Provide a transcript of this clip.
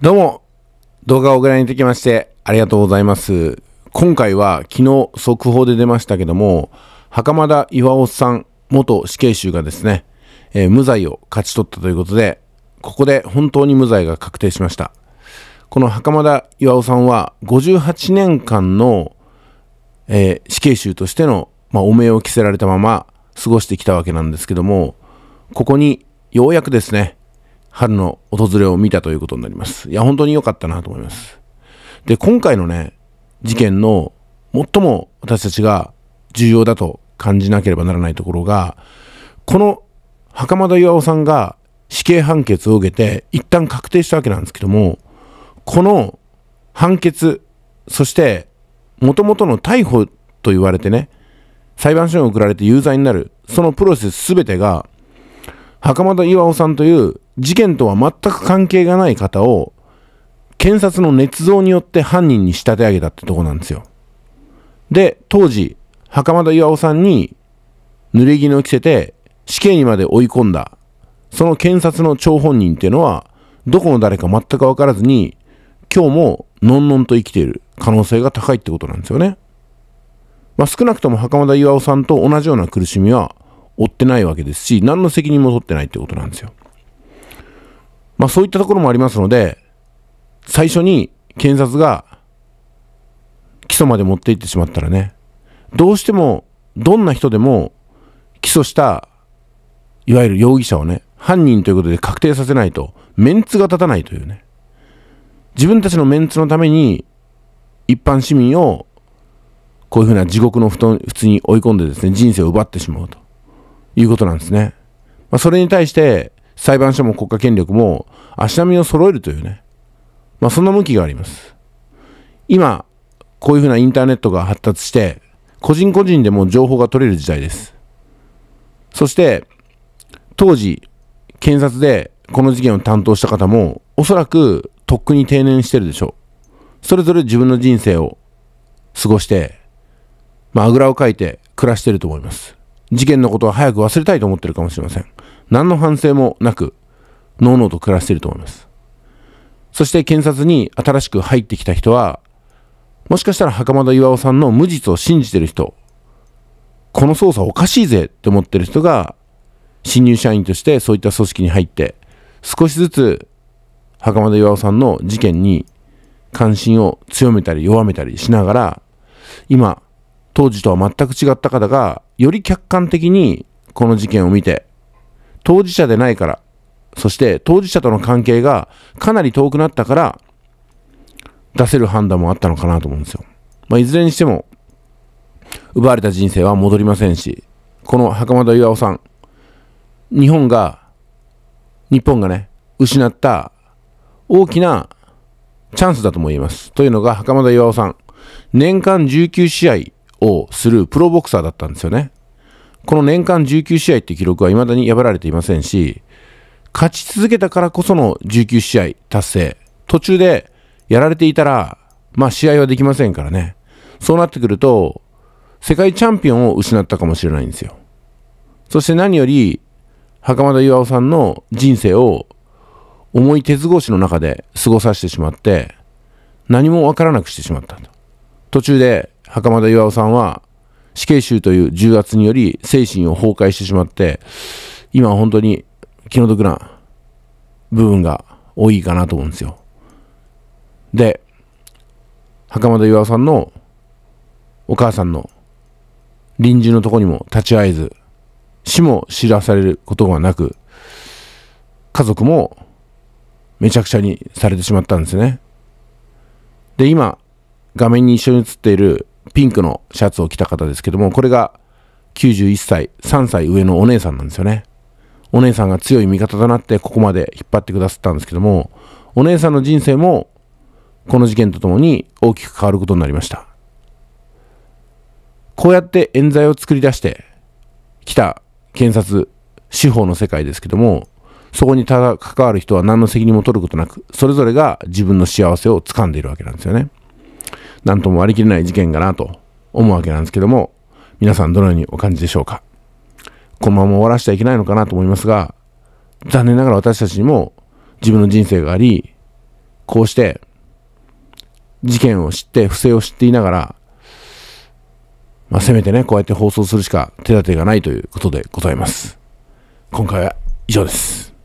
どうも、動画をご覧いただきましてありがとうございます。今回は昨日速報で出ましたけども、袴田巌さん、元死刑囚がですね、えー、無罪を勝ち取ったということで、ここで本当に無罪が確定しました。この袴田巌さんは58年間の、えー、死刑囚としての、まあ、汚名を着せられたまま過ごしてきたわけなんですけども、ここにようやくですね、春の訪れを見たということになります。いや、本当に良かったなと思います。で、今回のね、事件の最も私たちが重要だと感じなければならないところが、この袴田巌さんが死刑判決を受けて一旦確定したわけなんですけども、この判決、そして元々の逮捕と言われてね、裁判所に送られて有罪になる、そのプロセス全てが、袴田巌さんという事件とは全く関係がない方を検察の捏造によって犯人に仕立て上げたってとこなんですよ。で、当時、袴田巌さんに濡れ衣を着せて死刑にまで追い込んだ、その検察の張本人っていうのは、どこの誰か全くわからずに、今日ものんのんと生きている可能性が高いってことなんですよね。まあ、少なくとも袴田巌さんと同じような苦しみは負ってないわけですし、何の責任も取ってないってことなんですよ。まあそういったところもありますので、最初に検察が起訴まで持っていってしまったらね、どうしてもどんな人でも起訴した、いわゆる容疑者をね、犯人ということで確定させないと、メンツが立たないというね。自分たちのメンツのために、一般市民を、こういうふうな地獄の布団、普通に追い込んでですね、人生を奪ってしまうということなんですね。まあ、それに対して、裁判所も国家権力も足並みを揃えるというね、まあ、そんな向きがあります。今、こういうふうなインターネットが発達して、個人個人でも情報が取れる時代です。そして、当時、検察でこの事件を担当した方も、おそらくとっくに定年してるでしょう。それぞれ自分の人生を過ごして、まあ、あぐらをかいて暮らしてると思います。事件のことは早く忘れたいと思ってるかもしれません。何の反省もなく、のうのうと暮らしていると思います。そして検察に新しく入ってきた人は、もしかしたら袴田巌さんの無実を信じてる人、この捜査おかしいぜって思ってる人が、新入社員としてそういった組織に入って、少しずつ袴田巌さんの事件に関心を強めたり弱めたりしながら、今、当時とは全く違った方が、より客観的にこの事件を見て、当事者でないから、そして当事者との関係がかなり遠くなったから、出せる判断もあったのかなと思うんですよ。まあ、いずれにしても、奪われた人生は戻りませんし、この袴田巌さん、日本が、日本がね、失った大きなチャンスだとも言えます。というのが、袴田巌さん、年間19試合をするプロボクサーだったんですよね。この年間19試合って記録は未だに破られていませんし、勝ち続けたからこその19試合達成。途中でやられていたら、まあ試合はできませんからね。そうなってくると、世界チャンピオンを失ったかもしれないんですよ。そして何より、袴田巌さんの人生を重い鉄格子の中で過ごさせてしまって、何もわからなくしてしまったと。途中で袴田巌さんは死刑囚という重圧により精神を崩壊してしまって、今本当に気の毒な部分が多いかなと思うんですよ。で、袴田巌さんのお母さんの臨終のとこにも立ち会えず、死も知らされることがなく、家族もめちゃくちゃにされてしまったんですね。で、今、画面に一緒に映っているピンクのシャツを着た方ですけども、これが91歳、3歳上のお姉さんなんですよね。お姉さんが強い味方となってここまで引っ張ってくださったんですけども、お姉さんの人生もこの事件とともに大きく変わることになりました。こうやって冤罪を作り出してきた検察、司法の世界ですけども、そこにただ関わる人は何の責任も取ることなく、それぞれが自分の幸せを掴んでいるわけなんですよね。何とも割り切れない事件かなと思うわけなんですけども、皆さんどのようにお感じでしょうか。このまま終わらせちゃいけないのかなと思いますが、残念ながら私たちにも自分の人生があり、こうして事件を知って、不正を知っていながら、まあ、せめてね、こうやって放送するしか手立てがないということでございます。今回は以上です。